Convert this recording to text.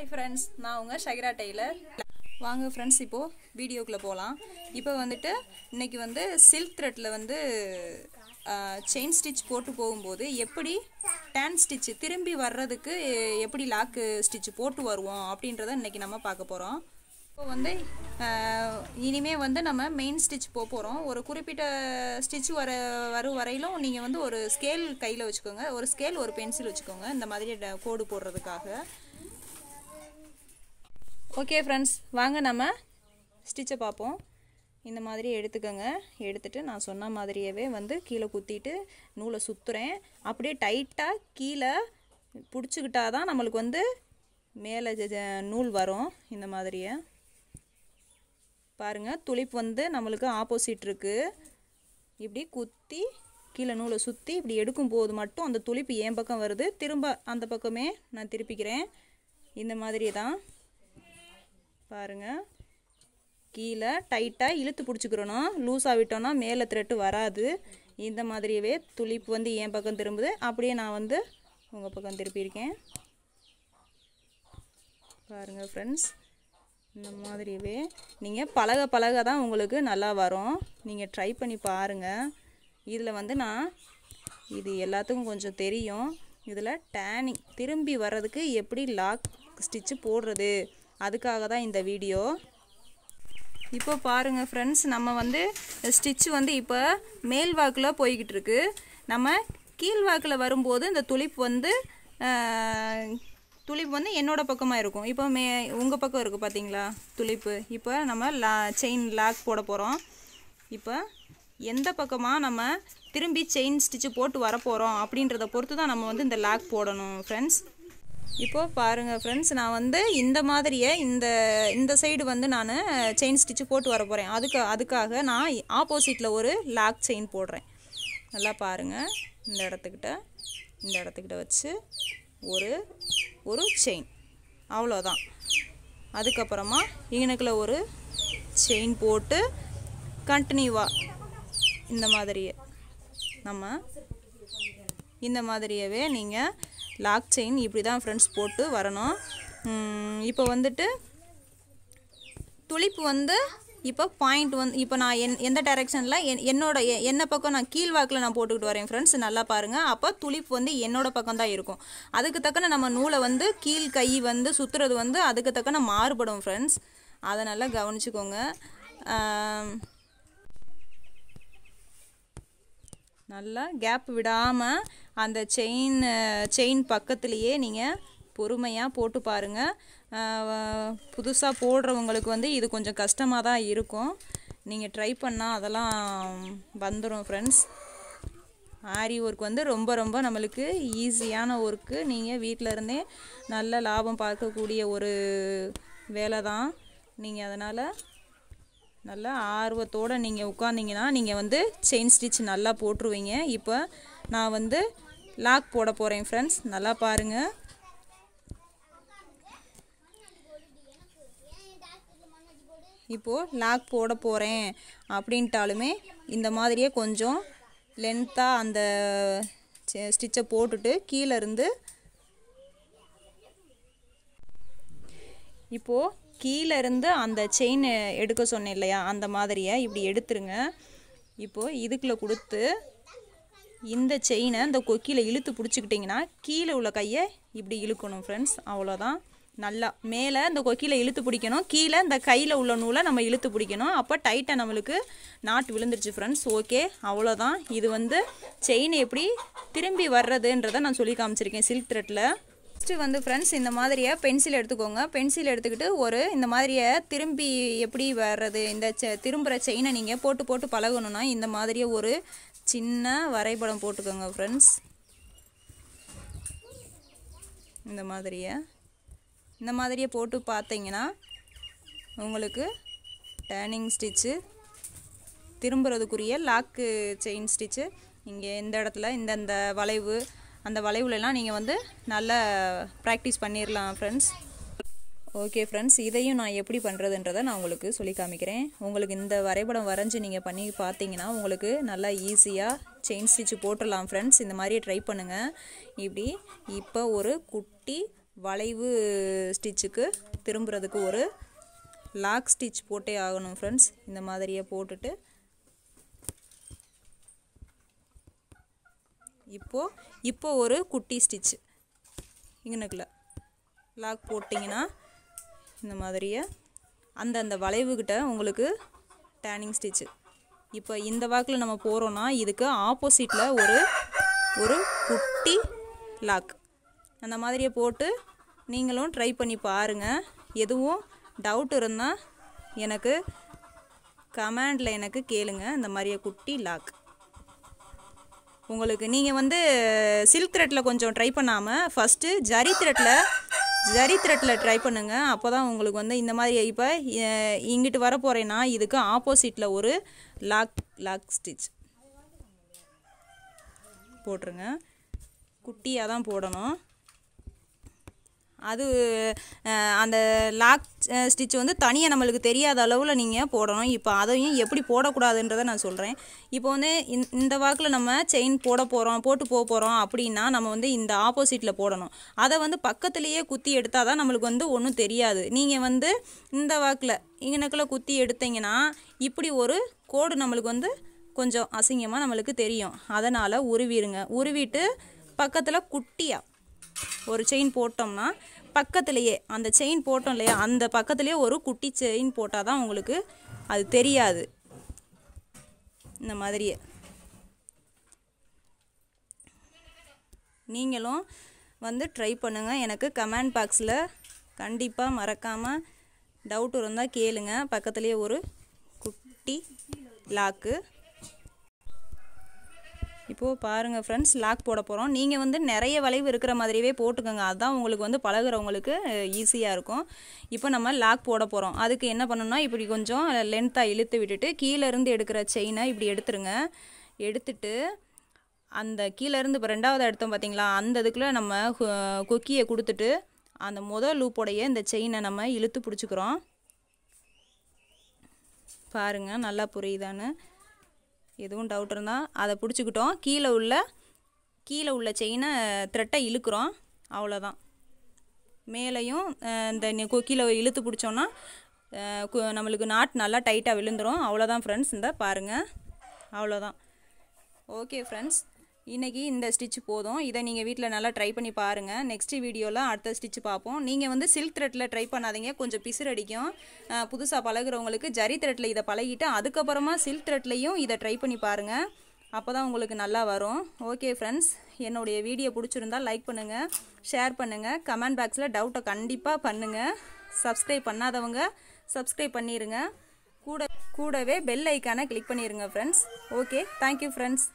hi friends நான் உங்கள் ஷைரா Taylor வாங்க ஃப்ரெண்ட்ஸ் இப்போது வீடியோக்குள்ளே போகலாம் இப்போ வந்துட்டு இன்றைக்கி வந்து சில்க் த்ரெட்டில் வந்து செயின் ஸ்டிச் போட்டு போகும்போது எப்படி டேன் ஸ்டிச்சு திரும்பி வர்றதுக்கு எப்படி லாக்கு ஸ்டிச்சு போட்டு வருவோம் அப்படின்றத இன்றைக்கி நம்ம பார்க்க போகிறோம் இப்போ வந்து இனிமே வந்து நம்ம மெயின் ஸ்டிச் போக போகிறோம் ஒரு குறிப்பிட்ட ஸ்டிச் வர வரும் வரையிலும் நீங்கள் வந்து ஒரு ஸ்கேல் கையில் வச்சுக்கோங்க ஒரு ஸ்கேல் ஒரு பென்சில் வச்சுக்கோங்க இந்த மாதிரி கோடு போடுறதுக்காக ஓகே ஃப்ரெண்ட்ஸ் வாங்க நம்ம ஸ்டிச்சை பார்ப்போம் இந்த மாதிரி எடுத்துக்கோங்க எடுத்துகிட்டு நான் சொன்ன மாதிரியவே வந்து கீழே குத்திட்டு நூலை சுற்றுறேன் அப்படியே டைட்டாக கீழே பிடிச்சிக்கிட்டா தான் நம்மளுக்கு வந்து மேலே நூல் வரும் இந்த மாதிரியே பாருங்கள் துளிப்பு வந்து நம்மளுக்கு ஆப்போசிட் இருக்குது இப்படி குத்தி கீழே நூலை சுற்றி இப்படி எடுக்கும் போது மட்டும் அந்த துளிப்பு என் பக்கம் வருது திரும்ப அந்த பக்கமே நான் திருப்பிக்கிறேன் இந்த மாதிரி தான் பாருங்கள் கீழே டைட்டாக இழுத்து பிடிச்சிக்கிறணும் லூஸாக விட்டோன்னா மேலே த்ரெட்டு வராது இந்த மாதிரியவே துளிப்பு வந்து என் பக்கம் திரும்புது அப்படியே நான் வந்து உங்கள் பக்கம் திருப்பியிருக்கேன் பாருங்கள் ஃப்ரெண்ட்ஸ் இந்த மாதிரியவே நீங்கள் பழக பழக தான் உங்களுக்கு நல்லா வரும் நீங்கள் ட்ரை பண்ணி பாருங்கள் இதில் வந்து நான் இது எல்லாத்துக்கும் கொஞ்சம் தெரியும் இதில் டேனிங் திரும்பி வர்றதுக்கு எப்படி லாக் ஸ்டிச்சு போடுறது அதுக்காக தான் இந்த வீடியோ இப்போ பாருங்கள் ஃப்ரெண்ட்ஸ் நம்ம வந்து ஸ்டிச் வந்து இப்போ மேல் வாக்கில் போய்கிட்டு இருக்கு நம்ம கீழ் வாக்கில் வரும்போது இந்த துளிப்பு வந்து துளிப்பு வந்து என்னோடய பக்கமாக இருக்கும் இப்போ மே உங்கள் பக்கம் இருக்குது பார்த்தீங்களா துளிப்பு இப்போ நம்ம லா செயின் லாக் போட போகிறோம் இப்போ எந்த பக்கமாக நம்ம திரும்பி செயின் ஸ்டிச்சு போட்டு வரப்போகிறோம் அப்படின்றத பொறுத்து தான் நம்ம வந்து இந்த லாக் போடணும் ஃப்ரெண்ட்ஸ் இப்போது பாருங்கள் ஃப்ரெண்ட்ஸ் நான் வந்து இந்த மாதிரியே இந்த இந்த சைடு வந்து நான் செயின் ஸ்டிச்சு போட்டு வர போகிறேன் அதுக்கு அதுக்காக நான் ஆப்போசிட்டில் ஒரு லாக் செயின் போடுறேன் நல்லா பாருங்கள் இந்த இடத்துக்கிட்ட இந்த இடத்துக்கிட்ட வச்சு ஒரு ஒரு செயின் அவ்வளோதான் அதுக்கப்புறமா இங்கனுக்குள்ள ஒரு செயின் போட்டு கண்டினியூவாக இந்த மாதிரியே நம்ம இந்த மாதிரியவே நீங்கள் லாக் செயின் இப்படி தான் ஃப்ரெண்ட்ஸ் போட்டு வரணும் இப்போ வந்துட்டு துளிப்பு வந்து இப்போ பாயிண்ட் வந்து இப்போ நான் என் எந்த டைரெக்ஷனில் என் என்னோட என்ன பக்கம் நான் கீழ்வாக்கில் நான் போட்டுக்கிட்டு வரேன் ஃப்ரெண்ட்ஸ் நல்லா பாருங்கள் அப்போ துளிப்பு வந்து என்னோடய பக்கம் தான் இருக்கும் அதுக்கு தக்கன நம்ம நூலை வந்து கீழ் கை வந்து சுற்றுறது வந்து அதுக்கு தக்கன மாறுபடும் ஃப்ரெண்ட்ஸ் அதை நல்லா கவனிச்சுக்கோங்க நல்லா கேப் விடாமல் அந்த செயின் செயின் பக்கத்துலேயே நீங்கள் பொறுமையாக போட்டு பாருங்கள் புதுசாக போடுறவங்களுக்கு வந்து இது கொஞ்சம் கஷ்டமாக தான் இருக்கும் நீங்கள் ட்ரை பண்ணால் அதெல்லாம் வந்துடும் ஃப்ரெண்ட்ஸ் ஆரி ஒர்க் வந்து ரொம்ப ரொம்ப நம்மளுக்கு ஈஸியான ஒர்க்கு நீங்கள் வீட்டில் இருந்தே நல்ல லாபம் பார்க்கக்கூடிய ஒரு வேலை தான் நீங்கள் அதனால் நல்லா ஆர்வத்தோடு நீங்கள் உட்காந்திங்கன்னா நீங்கள் வந்து செயின் ஸ்டிச் நல்லா போட்டுருவீங்க இப்போ நான் வந்து லாக் போட போகிறேன் ஃப்ரெண்ட்ஸ் நல்லா பாருங்கள் இப்போது லாக் போட போகிறேன் அப்படின்ட்டாலுமே இந்த மாதிரியே கொஞ்சம் லென்த்தாக அந்த ஸ்டிச்சை போட்டுட்டு கீழே இருந்து இப்போது கீழே இருந்து அந்த செயின் எடுக்க சொன்னேன் இல்லையா அந்த மாதிரியை இப்படி எடுத்துருங்க இப்போது இதுக்குள்ளே கொடுத்து இந்த செயினை இந்த கொக்கியில் இழுத்து பிடிச்சிக்கிட்டிங்கன்னா கீழே உள்ள கையை இப்படி இழுக்கணும் ஃப்ரெண்ட்ஸ் அவ்வளோதான் நல்லா மேலே இந்த கொக்கியில் இழுத்து பிடிக்கணும் கீழே இந்த கையில் உள்ள நூலை நம்ம இழுத்து பிடிக்கணும் அப்போ டைட்டாக நம்மளுக்கு நாட் விழுந்துருச்சு ஃப்ரெண்ட்ஸ் ஓகே அவ்வளோதான் இது வந்து செயின் எப்படி திரும்பி வர்றதுன்றதை நான் சொல்லி காமிச்சிருக்கேன் சில்க் த்ரெட்டில் ஃபஸ்ட்டு வந்து ஃப்ரெண்ட்ஸ் இந்த மாதிரியை பென்சில் எடுத்துக்கோங்க பென்சில் எடுத்துக்கிட்டு ஒரு இந்த மாதிரியை திரும்பி எப்படி வர்றது இந்த செ திரும்புகிற செயினை நீங்கள் போட்டு போட்டு பழகணும்னா இந்த மாதிரியே ஒரு சின்ன வரைபடம் போட்டுக்கோங்க ஃப்ரெண்ட்ஸ் இந்த மாதிரியை இந்த மாதிரியே போட்டு பார்த்தீங்கன்னா உங்களுக்கு டேர்னிங் ஸ்டிச்சு திரும்புறதுக்குரிய லாக்கு செயின் ஸ்டிச்சு இங்கே இந்த இடத்துல இந்தந்த வளைவு அந்த வளைவுலலாம் நீங்கள் வந்து நல்லா ப்ராக்டிஸ் பண்ணிடலாம் ஃப்ரெண்ட்ஸ் ஓகே ஃப்ரெண்ட்ஸ் இதையும் நான் எப்படி பண்ணுறதுன்றதை நான் உங்களுக்கு சொல்லி காமிக்கிறேன் உங்களுக்கு இந்த வரைபடம் வரைஞ்சி நீங்கள் பண்ணி பார்த்தீங்கன்னா உங்களுக்கு நல்லா ஈஸியாக செயின் ஸ்டிச்சு போட்டுடலாம் ஃப்ரெண்ட்ஸ் இந்த மாதிரியே ட்ரை பண்ணுங்கள் இப்படி இப்போ ஒரு குட்டி வளைவு ஸ்டிச்சுக்கு திரும்புறதுக்கு ஒரு லாக் ஸ்டிச் போட்டே ஆகணும் ஃப்ரெண்ட்ஸ் இந்த மாதிரியே போட்டுட்டு இப்போது இப்போ ஒரு குட்டி ஸ்டிச்சு இங்கனுக்குள்ள லாக் போட்டிங்கன்னா இந்த மாதிரியே அந்த அந்த வளைவுக்கிட்ட உங்களுக்கு டேனிங் ஸ்டிச்சு இப்போ இந்த வாக்கில் நம்ம போகிறோன்னா இதுக்கு ஆப்போசிட்டில் ஒரு ஒரு குட்டி லாக் அந்த மாதிரியே போட்டு நீங்களும் ட்ரை பண்ணி பாருங்கள் எதுவும் டவுட் இருந்தால் எனக்கு கமெண்டில் எனக்கு கேளுங்க இந்த மாதிரியே குட்டி லாக் உங்களுக்கு நீங்கள் வந்து சில்க் த்ரெட்டில் கொஞ்சம் ட்ரை பண்ணாமல் ஃபஸ்ட்டு ஜரி த்ரெட்டில் ஜரி த்ரெட்டில் ட்ரை பண்ணுங்கள் அப்போ தான் உங்களுக்கு வந்து இந்த மாதிரி இப்போ இங்கிட்டு வர போகிறேன்னா இதுக்கு ஆப்போசிட்டில் ஒரு லாக் லாக் ஸ்டிச் போட்டுருங்க குட்டியாக தான் போடணும் அது அந்த லாக் ஸ்டிச் வந்து தனியாக நம்மளுக்கு தெரியாத அளவில் நீங்கள் போடணும் இப்போ அதையும் எப்படி போடக்கூடாதுன்றதை நான் சொல்கிறேன் இப்போ வந்து இந்த வாக்கில் நம்ம செயின் போட போகிறோம் போட்டு போக போகிறோம் அப்படின்னா நம்ம வந்து இந்த ஆப்போசிட்டில் போடணும் அதை வந்து பக்கத்துலேயே குத்தி எடுத்தால் தான் நம்மளுக்கு வந்து ஒன்றும் தெரியாது நீங்கள் வந்து இந்த வாக்கில் இங்கனக்கில் குத்தி எடுத்தீங்கன்னா இப்படி ஒரு கோடு நம்மளுக்கு வந்து கொஞ்சம் அசிங்கமாக நம்மளுக்கு தெரியும் அதனால் உருவிடுங்க உருவிட்டு பக்கத்தில் குட்டியாக ஒரு செயின் போட்டோம்னா பக்கத்துலேயே அந்த செயின் போட்டோம் இல்லையா அந்த பக்கத்துலேயே ஒரு குட்டி செயின் போட்டால் தான் உங்களுக்கு அது தெரியாது இந்த மாதிரியே நீங்களும் வந்து ட்ரை பண்ணுங்கள் எனக்கு கமெண்ட் பாக்ஸில் கண்டிப்பாக மறக்காமல் டவுட் இருந்தால் கேளுங்க பக்கத்துலேயே ஒரு குட்டி லாக்கு இப்போது பாருங்கள் ஃப்ரெண்ட்ஸ் லாக் போட போகிறோம் நீங்கள் வந்து நிறைய வளைவு இருக்கிற மாதிரியே போட்டுக்கோங்க அதுதான் உங்களுக்கு வந்து பழகிறவங்களுக்கு ஈஸியாக இருக்கும் இப்போ நம்ம லாக் போட போகிறோம் அதுக்கு என்ன பண்ணணும்னா இப்படி கொஞ்சம் லென்த்தாக இழுத்து விட்டுட்டு கீழேருந்து எடுக்கிற செயினை இப்படி எடுத்துருங்க எடுத்துட்டு அந்த கீழேருந்து இப்போ ரெண்டாவது இடத்த பார்த்தீங்களா அந்த இதுக்குள்ளே நம்ம கொக்கியை கொடுத்துட்டு அந்த முதல் லூப்போடைய இந்த செயினை நம்ம இழுத்து பிடிச்சிக்கிறோம் பாருங்கள் நல்லா புரியுதான்னு எதுவும் டவுட் இருந்தால் அதை பிடிச்சிக்கிட்டோம் கீழே உள்ள கீழே உள்ள செயினை த்ரெட்டை இழுக்கிறோம் அவ்வளோதான் மேலேயும் இந்த கீழே இழுத்து பிடிச்சோன்னா நம்மளுக்கு நாட் நல்லா டைட்டாக விழுந்துடும் அவ்வளோதான் ஃப்ரெண்ட்ஸ் இந்த பாருங்கள் அவ்வளோதான் ஓகே ஃப்ரெண்ட்ஸ் இன்றைக்கி இந்த ஸ்டிச் போதும் இதை நீங்கள் வீட்டில் நல்லா ட்ரை பண்ணி பாருங்கள் நெக்ஸ்ட் வீடியோவில் அடுத்த ஸ்டிச் பார்ப்போம் நீங்கள் வந்து சில்க் த்ரெட்டில் ட்ரை பண்ணாதீங்க கொஞ்சம் பிசுரடிக்கும் புதுசாக பழகிறவங்களுக்கு ஜரி த்ரெட்டில் இதை பழகிட்டு அதுக்கப்புறமா சில்க் த்ரெட்லேயும் இதை ட்ரை பண்ணி பாருங்கள் அப்போ தான் உங்களுக்கு நல்லா வரும் ஓகே ஃப்ரெண்ட்ஸ் என்னுடைய வீடியோ பிடிச்சிருந்தால் லைக் பண்ணுங்கள் ஷேர் பண்ணுங்கள் கமெண்ட் பாக்ஸில் டவுட்டை கண்டிப்பாக பண்ணுங்கள் சப்ஸ்கிரைப் பண்ணாதவங்க சப்ஸ்கிரைப் பண்ணிடுங்க கூட கூடவே பெல் ஐக்கானை கிளிக் பண்ணிடுங்க ஃப்ரெண்ட்ஸ் ஓகே தேங்க்யூ ஃப்ரெண்ட்ஸ்